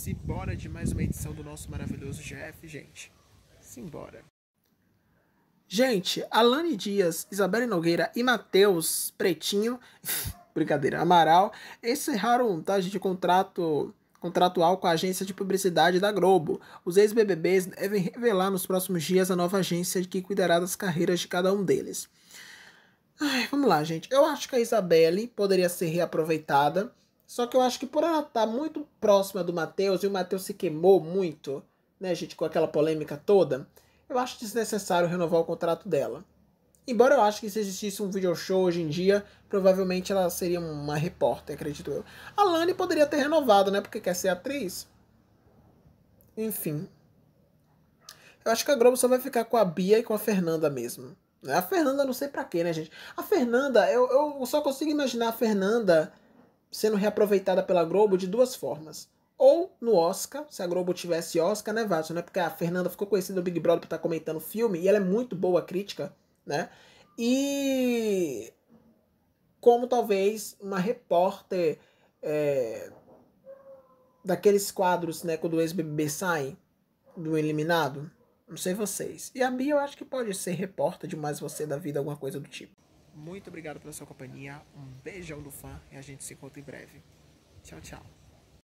simbora de mais uma edição do nosso maravilhoso GF, gente. Simbora. Gente, Alane Dias, Isabelle Nogueira e Matheus Pretinho, brincadeira, Amaral, encerraram montagem tá, de contrato contratual com a agência de publicidade da Globo. Os ex-BBBs devem revelar nos próximos dias a nova agência que cuidará das carreiras de cada um deles. Ai, vamos lá, gente. Eu acho que a Isabelle poderia ser reaproveitada só que eu acho que por ela estar tá muito próxima do Matheus, e o Matheus se queimou muito, né, gente, com aquela polêmica toda, eu acho desnecessário renovar o contrato dela. Embora eu acho que se existisse um video show hoje em dia, provavelmente ela seria uma repórter, acredito eu. A Lani poderia ter renovado, né, porque quer ser atriz. Enfim. Eu acho que a Globo só vai ficar com a Bia e com a Fernanda mesmo. A Fernanda, não sei pra quê, né, gente? A Fernanda, eu, eu só consigo imaginar a Fernanda sendo reaproveitada pela Globo de duas formas. Ou no Oscar, se a Globo tivesse Oscar, né, Vasco? Né? Porque a Fernanda ficou conhecida no Big Brother por estar tá comentando filme e ela é muito boa crítica, né? E como talvez uma repórter é, daqueles quadros, né, quando o ex-BBB sai do eliminado. Não sei vocês. E a Bia eu acho que pode ser repórter de mais você da vida, alguma coisa do tipo. Muito obrigado pela sua companhia. Um beijão do fã e a gente se encontra em breve. Tchau, tchau.